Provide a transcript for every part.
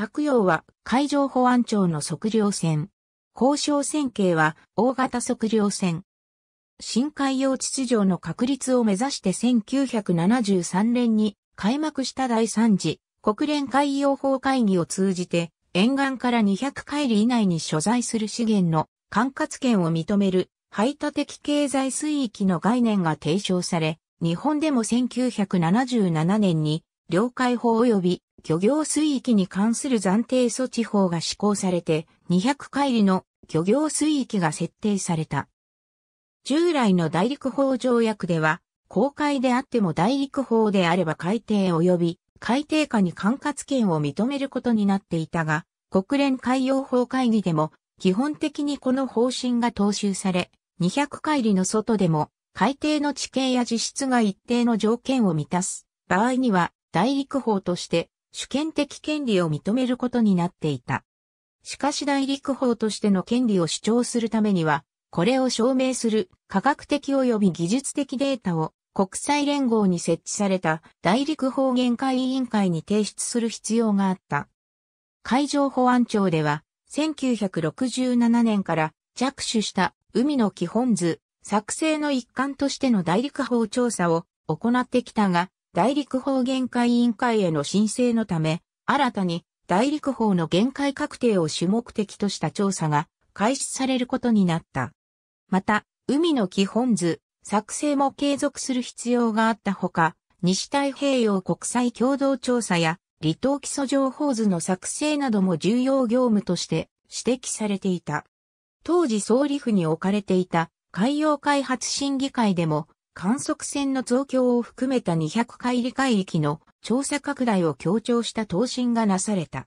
白洋は海上保安庁の測量船。交渉船系は大型測量船。深海洋秩序の確立を目指して1973年に開幕した第3次国連海洋法会議を通じて沿岸から200海里以内に所在する資源の管轄権を認める排他的経済水域の概念が提唱され、日本でも1977年に領海法及び漁業水域に関する暫定措置法が施行されて、200海里の漁業水域が設定された。従来の大陸法条約では、公海であっても大陸法であれば海底及び海底下に管轄権を認めることになっていたが、国連海洋法会議でも基本的にこの方針が踏襲され、200海里の外でも海底の地形や地質が一定の条件を満たす場合には大陸法として主権的権利を認めることになっていた。しかし大陸法としての権利を主張するためには、これを証明する科学的及び技術的データを国際連合に設置された大陸法限界委員会に提出する必要があった。海上保安庁では、1967年から着手した海の基本図作成の一環としての大陸法調査を行ってきたが、大陸法限界委員会への申請のため、新たに大陸法の限界確定を主目的とした調査が開始されることになった。また、海の基本図、作成も継続する必要があったほか、西太平洋国際共同調査や離島基礎情報図の作成なども重要業務として指摘されていた。当時総理府に置かれていた海洋開発審議会でも観測船の増強を含めた200海里海域の調査拡大を強調した答申がなされた。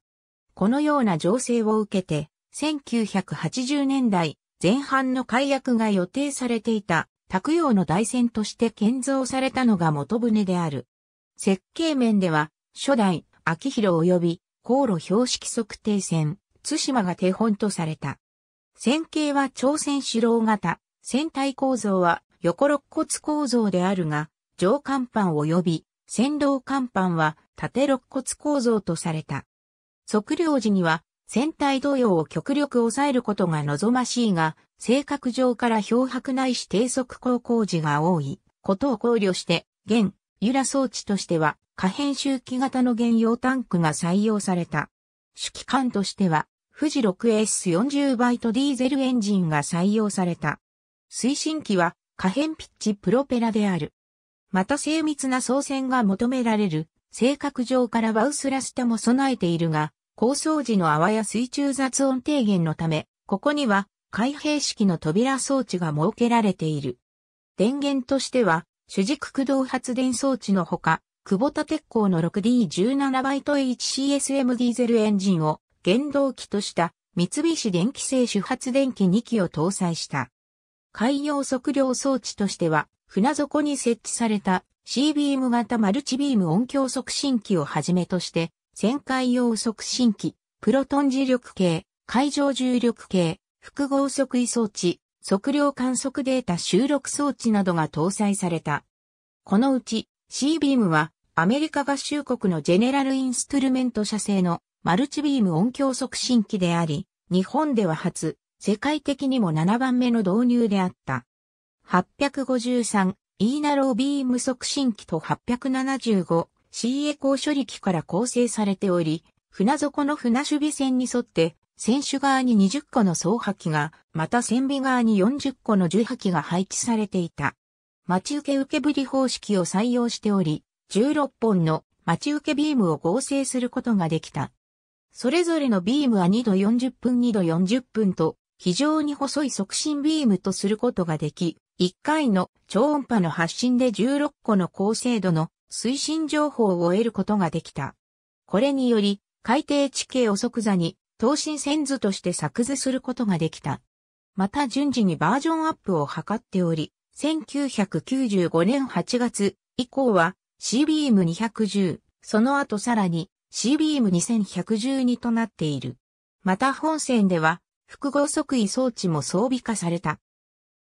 このような情勢を受けて、1980年代前半の改悪が予定されていた、卓洋の大船として建造されたのが元船である。設計面では、初代、秋広及び、航路標識測定船、津島が手本とされた。船形は朝鮮四郎型、船体構造は横肋骨構造であるが、上甲板及び先導甲板は縦肋骨構造とされた。測量時には船体動揺を極力抑えることが望ましいが、性格上から漂白ないし低速航行時が多いことを考慮して、現、由来装置としては可変周期型の原用タンクが採用された。主機関としては、富士 6S40 バイトディーゼルエンジンが採用された。推進機は可変ピッチプロペラである。また精密な操船が求められる、性格上からバウスラスタも備えているが、構想時の泡や水中雑音低減のため、ここには開閉式の扉装置が設けられている。電源としては、主軸駆動発電装置のほか、久保田鉄鋼の 6D17 バイト HCSM ディーゼルエンジンを原動機とした三菱電機製主発電機2機を搭載した。海洋測量装置としては、船底に設置された C ビーム型マルチビーム音響促進機をはじめとして、旋回用促進機、プロトン磁力計、海上重力計、複合測位装置、測量観測データ収録装置などが搭載された。このうち C ビームはアメリカ合衆国のジェネラルインストゥルメント社製のマルチビーム音響促進機であり、日本では初世界的にも7番目の導入であった。853、E ナロービーム促進機と 875CA 高処理機から構成されており、船底の船守備線に沿って、船首側に20個の総破機が、また船尾側に40個の受破機が配置されていた。待ち受け受けぶり方式を採用しており、16本の待ち受けビームを合成することができた。それぞれのビームは2度40分2度40分と非常に細い促進ビームとすることができ、1回の超音波の発信で16個の高精度の推進情報を得ることができた。これにより、海底地形を即座に、等身線図として作図することができた。また順次にバージョンアップを図っており、1995年8月以降は C ビーム210、その後さらに C ビーム2112となっている。また本線では複合即位装置も装備化された。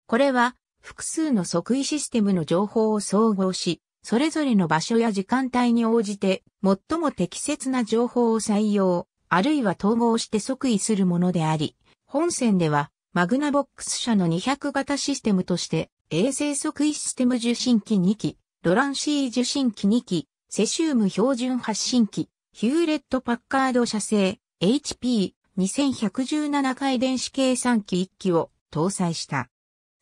これは、複数の即位システムの情報を総合し、それぞれの場所や時間帯に応じて、最も適切な情報を採用、あるいは統合して即位するものであり、本線では、マグナボックス社の200型システムとして、衛星即位システム受信機2機、ロランシー受信機2機、セシウム標準発信機、ヒューレット・パッカード社製、HP、2117回電子計算機1機を搭載した。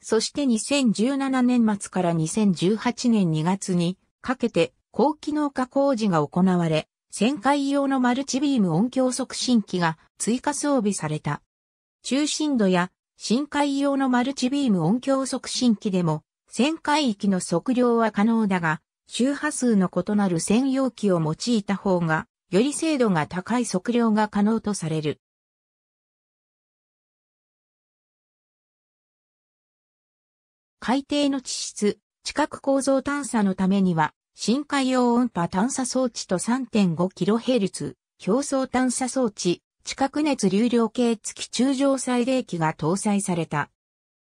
そして2017年末から2018年2月にかけて高機能化工事が行われ、旋回用のマルチビーム音響促進機が追加装備された。中心度や深海用のマルチビーム音響促進機でも、旋回域の測量は可能だが、周波数の異なる専用機を用いた方が、より精度が高い測量が可能とされる。海底の地質、地殻構造探査のためには、深海用音波探査装置と 3.5kHz、表層探査装置、地殻熱流量計付き中上最冷機が搭載された。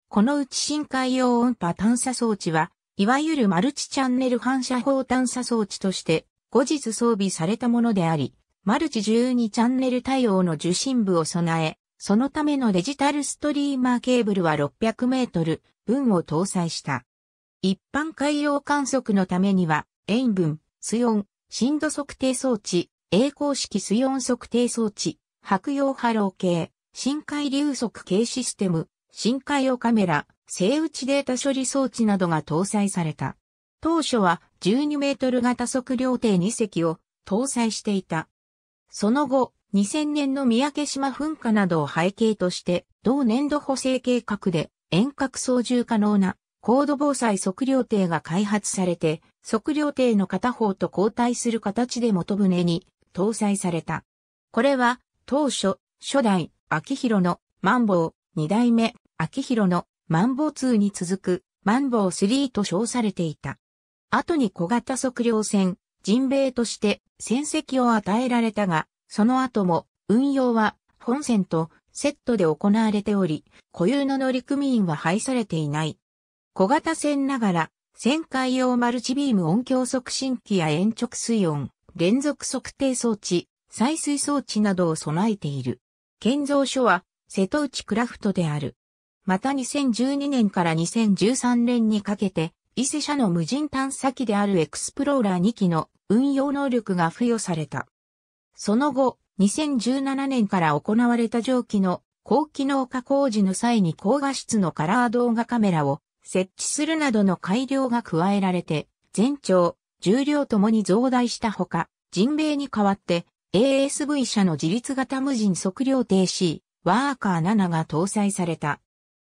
このうち深海用音波探査装置は、いわゆるマルチチャンネル反射砲探査装置として後日装備されたものであり、マルチ12チャンネル対応の受信部を備え、そのためのデジタルストリーマーケーブルは600メートル、分を搭載した。一般海洋観測のためには、塩分、水温、深度測定装置、栄光式水温測定装置、白洋波浪計、深海流速計システム、深海洋カメラ、生打ちデータ処理装置などが搭載された。当初は12メートル型測量艇2隻を搭載していた。その後、2000年の三宅島噴火などを背景として、同年度補正計画で遠隔操縦可能な高度防災測量艇が開発されて、測量艇の片方と交代する形で元船に搭載された。これは当初、初代、秋広のマンボウ、二代目、秋広のマンボウ2に続くマンボウ3と称されていた。後に小型測量船、人米として戦績を与えられたが、その後も運用は本船とセットで行われており、固有の乗組員は配されていない。小型船ながら、旋回用マルチビーム音響促進機や延直水温、連続測定装置、採水装置などを備えている。建造所は、瀬戸内クラフトである。また2012年から2013年にかけて、伊勢社の無人探査機であるエクスプローラー2機の運用能力が付与された。その後、2017年から行われた蒸気の高機能化工事の際に高画質のカラー動画カメラを設置するなどの改良が加えられて、全長、重量ともに増大したほか、人米に代わって ASV 社の自立型無人測量停止、ワーカー7が搭載された。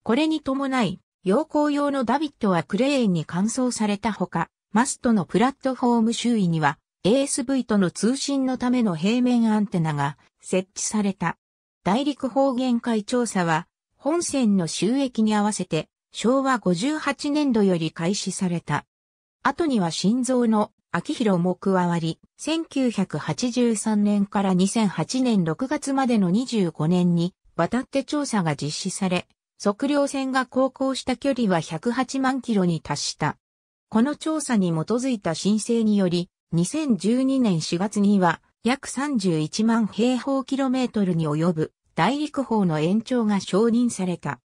これに伴い、陽光用のダビットはクレーンに乾燥されたほか、マストのプラットフォーム周囲には ASV との通信のための平面アンテナが設置された。大陸方言会調査は、本線の収益に合わせて、昭和58年度より開始された。後には心臓の秋広も加わり、1983年から2008年6月までの25年に、わたって調査が実施され、測量船が航行した距離は108万キロに達した。この調査に基づいた申請により、2012年4月には約31万平方キロメートルに及ぶ大陸法の延長が承認された。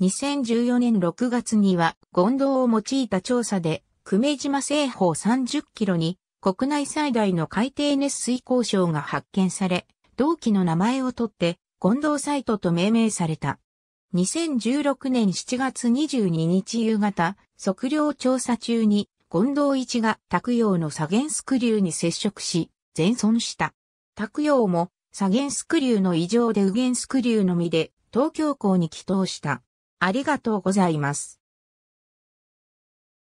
2014年6月にはゴンドウを用いた調査で久米島西方30キロに国内最大の海底熱水鉱床が発見され、同期の名前を取ってゴンドウサイトと命名された。2016年7月22日夕方、測量調査中に近藤一が拓陽の左舷スクリューに接触し、全損した。拓陽も左舷スクリューの異常で右舷スクリューのみで東京港に帰投した。ありがとうございます。